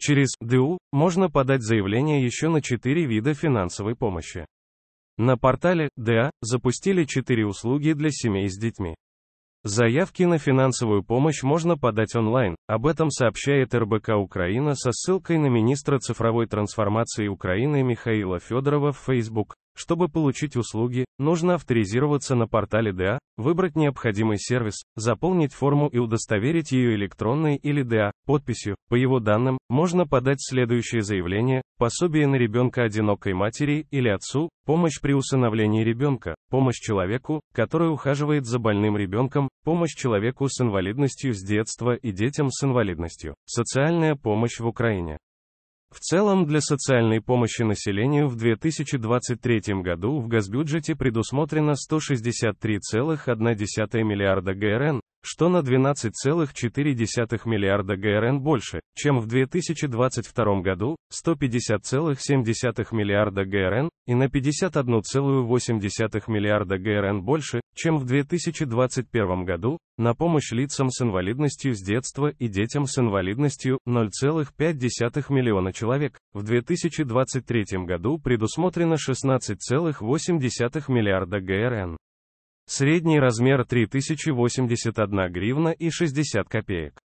Через ДУ можно подать заявление еще на 4 вида финансовой помощи. На портале ДА запустили 4 услуги для семей с детьми. Заявки на финансовую помощь можно подать онлайн, об этом сообщает РБК Украина со ссылкой на министра цифровой трансформации Украины Михаила Федорова в Facebook. Чтобы получить услуги, нужно авторизироваться на портале ДА, выбрать необходимый сервис, заполнить форму и удостоверить ее электронной или ДА подписью. По его данным, можно подать следующее заявление, пособие на ребенка одинокой матери или отцу, помощь при усыновлении ребенка, помощь человеку, который ухаживает за больным ребенком, помощь человеку с инвалидностью с детства и детям с инвалидностью, социальная помощь в Украине. В целом для социальной помощи населению в 2023 году в госбюджете предусмотрено 163,1 миллиарда ГРН, что на 12,4 миллиарда ГРН больше, чем в 2022 году, 150,7 миллиарда ГРН, и на 51,8 миллиарда ГРН больше, чем в 2021 году, на помощь лицам с инвалидностью с детства и детям с инвалидностью 0,5 миллиона человек. В 2023 году предусмотрено 16,8 миллиарда ГРН. Средний размер 3081 гривна и 60 копеек.